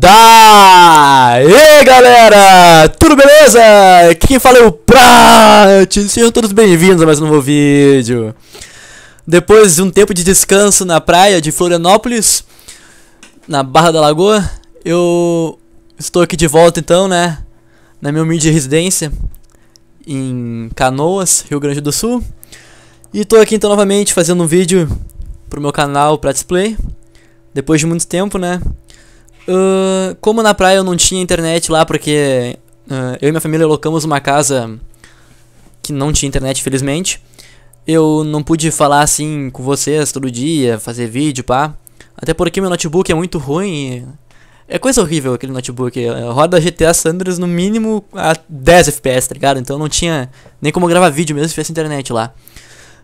Daê galera, tudo beleza? Aqui quem fala é o Prat, sejam todos bem-vindos a mais um novo vídeo Depois de um tempo de descanso na praia de Florianópolis, na Barra da Lagoa Eu estou aqui de volta então, né, na minha humilde residência em Canoas, Rio Grande do Sul E estou aqui então novamente fazendo um vídeo pro meu canal Prat's Play depois de muito tempo, né? como na praia eu não tinha internet lá, porque uh, eu e minha família locamos uma casa que não tinha internet, felizmente. Eu não pude falar assim com vocês todo dia, fazer vídeo, pá. Até porque meu notebook é muito ruim. É coisa horrível aquele notebook. Roda GTA Sanders no mínimo a 10 FPS, tá ligado? Então não tinha nem como gravar vídeo mesmo se tivesse internet lá.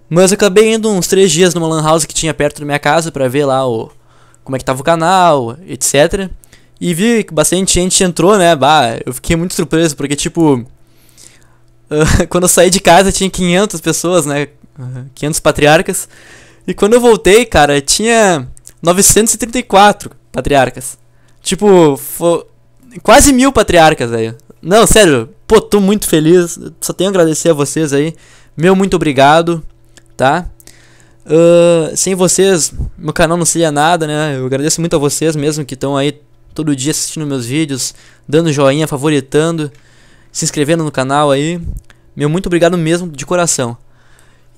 Mas eu acabei indo uns 3 dias numa lan house que tinha perto da minha casa para ver lá o, como é que tava o canal, etc. E vi que bastante gente entrou, né? Bah, eu fiquei muito surpreso, porque, tipo, quando eu saí de casa tinha 500 pessoas, né? 500 patriarcas. E quando eu voltei, cara, tinha 934 patriarcas. Tipo, quase mil patriarcas aí. Não, sério, pô, tô muito feliz. Só tenho a agradecer a vocês aí. Meu muito obrigado, tá? Uh, sem vocês, meu canal não seria nada, né? Eu agradeço muito a vocês mesmo que estão aí todo dia assistindo meus vídeos, dando joinha, favoritando, se inscrevendo no canal aí. Meu muito obrigado mesmo, de coração.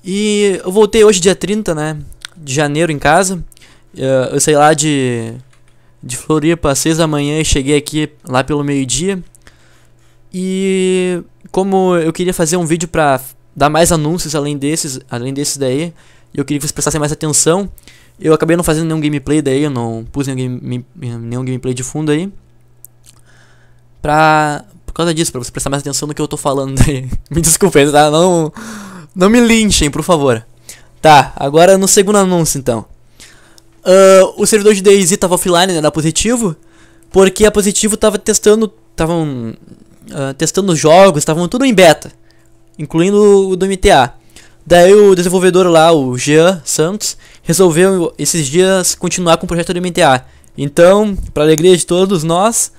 E eu voltei hoje, dia 30, né? De janeiro em casa. Uh, eu saí lá de, de Floripa às 6 da manhã e cheguei aqui lá pelo meio-dia. E como eu queria fazer um vídeo pra dar mais anúncios além desses, além desses daí, eu queria que vocês prestassem mais atenção. Eu acabei não fazendo nenhum gameplay daí, eu não pus nenhum, game, nenhum gameplay de fundo aí. Pra, por causa disso, pra vocês prestarem mais atenção no que eu tô falando aí. me desculpem, tá? Não, não me linchem, por favor. Tá, agora no segundo anúncio então. Uh, o servidor de DayZ tava offline, né, da Positivo. Porque a Positivo tava testando, estavam uh, ah, testando os jogos, estavam tudo em beta. Incluindo o do MTA. Daí o desenvolvedor lá, o Jean Santos, resolveu esses dias continuar com o projeto do MTA. Então, para alegria de todos nós,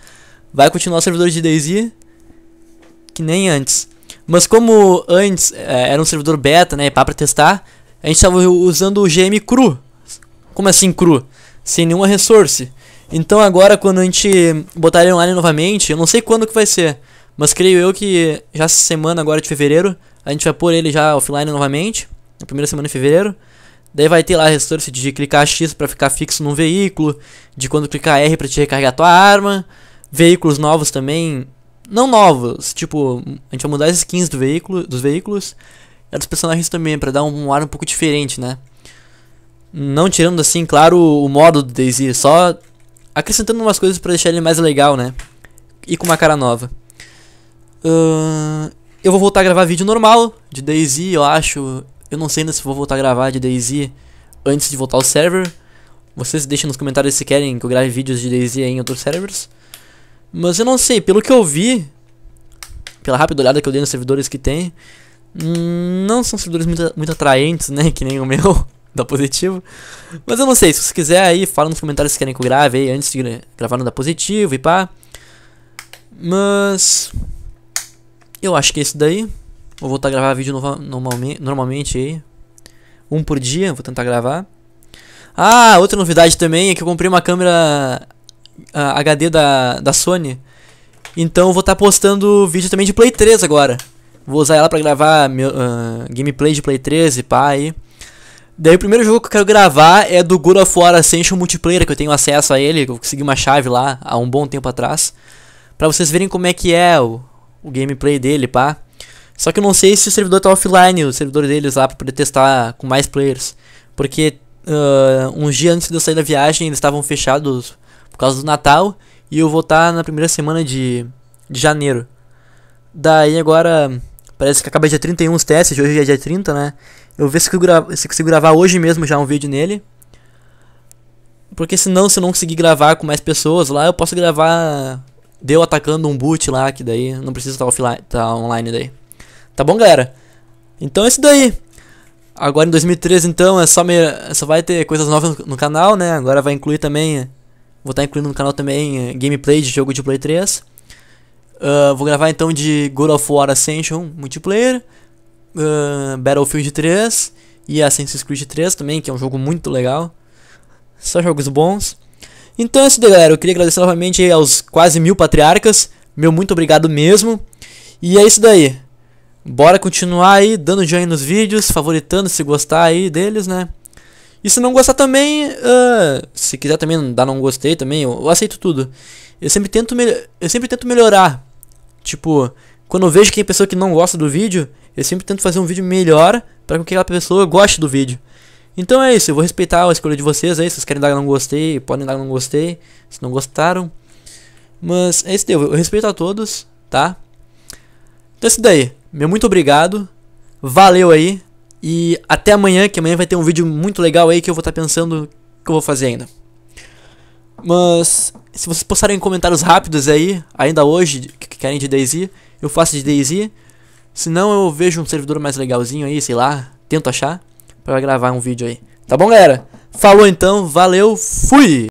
vai continuar o servidor de Daisy que nem antes. Mas como antes é, era um servidor beta, né, para testar, a gente estava usando o GM cru. Como assim cru? Sem nenhuma resource. Então agora quando a gente botar ele online novamente, eu não sei quando que vai ser, mas creio eu que já essa semana agora de fevereiro a gente vai pôr ele já offline novamente, na primeira semana de fevereiro. Daí vai ter lá a de clicar X para ficar fixo num veículo, de quando clicar R para te recarregar tua arma. Veículos novos também, não novos, tipo, a gente vai mudar as skins do veículo, dos veículos e dos personagens também para dar um, um, ar um pouco diferente, né? Não tirando assim, claro, o modo do Daisy, só acrescentando umas coisas para deixar ele mais legal, né? E com uma cara nova. Uh, eu vou voltar a gravar vídeo normal de DayZ, eu acho. Eu não sei ainda se vou voltar a gravar de DayZ antes de voltar ao server. Vocês deixem nos comentários se querem que eu grave vídeos de DayZ em outros servers. Mas eu não sei, pelo que eu vi, pela rápida olhada que eu dei nos servidores que tem, hum, não são servidores muito, muito atraentes, né? Que nem o meu, da Positivo. Mas eu não sei, se você quiser aí, fala nos comentários se querem que eu grave aí antes de gravar no da Positivo e pá. Mas. Eu acho que é isso daí. Vou voltar a gravar vídeo normalmente, normalmente aí. Um por dia, vou tentar gravar. Ah, outra novidade também é que eu comprei uma câmera HD ah, da, da Sony. Então vou estar tá postando vídeo também de Play 3 agora. Vou usar ela pra gravar meu, uh, gameplay de Play 3 e pá aí. Daí o primeiro jogo que eu quero gravar é do God of War Ascension Multiplayer, que eu tenho acesso a ele, eu consegui uma chave lá há um bom tempo atrás. Pra vocês verem como é que é o, o gameplay dele, pá. Só que eu não sei se o servidor tá offline, o servidor deles lá, pra poder testar com mais players. Porque uh, uns dias antes de eu sair da viagem, eles estavam fechados por causa do Natal. E eu vou estar tá na primeira semana de, de janeiro. Daí agora, parece que acaba dia 31 os testes, hoje é dia 30, né? Eu vou ver se eu, se consigo gravar hoje mesmo já um vídeo nele. Porque senão, se eu não conseguir gravar com mais pessoas lá, eu posso gravar Deu atacando um boot lá, que daí não precisa estar offline, tá online daí. Tá bom, galera? Então é isso daí. Agora em 2013, então, é só, me... só vai ter coisas novas no canal, né? Agora vai incluir também... Vou estar tá incluindo no canal também eh, gameplay de jogo de Play 3. Uh, ah, vou gravar então de God of War Ascension multiplayer, uh, Battlefield 3 e Assassin's Creed 3 também, que é um jogo muito legal. Só jogos bons. Então é isso daí, galera. Eu queria agradecer novamente aos quase mil patriarcas. Meu muito obrigado mesmo. E é isso daí. Bora continuar aí, dando joinha nos vídeos, favoritando se gostar aí deles, né? E se não gostar também, uh, se quiser também dar não gostei também, eu, eu aceito tudo. Eu sempre tento eu sempre tento melhorar. Tipo, quando eu vejo que tem pessoa que não gosta do vídeo, eu sempre tento fazer um vídeo melhor para que aquela pessoa goste do vídeo. Então é isso, eu vou respeitar a escolha de vocês aí. É se vocês querem dar não gostei, podem dar não gostei. Se não gostaram. Mas é isso daí, eu respeito a todos, tá? Então é isso daí. Meu muito obrigado. Valeu aí. E até amanhã, que amanhã vai ter um vídeo muito legal aí que eu vou estar tá pensando que eu vou fazer ainda. Mas se vocês postarem comentários rápidos aí, ainda hoje, que querem de Daisy, eu faço de Daisy. Se não, eu vejo um servidor mais legalzinho aí, sei lá, tento achar para gravar um vídeo aí. Tá bom, galera? Falou então, valeu, fui!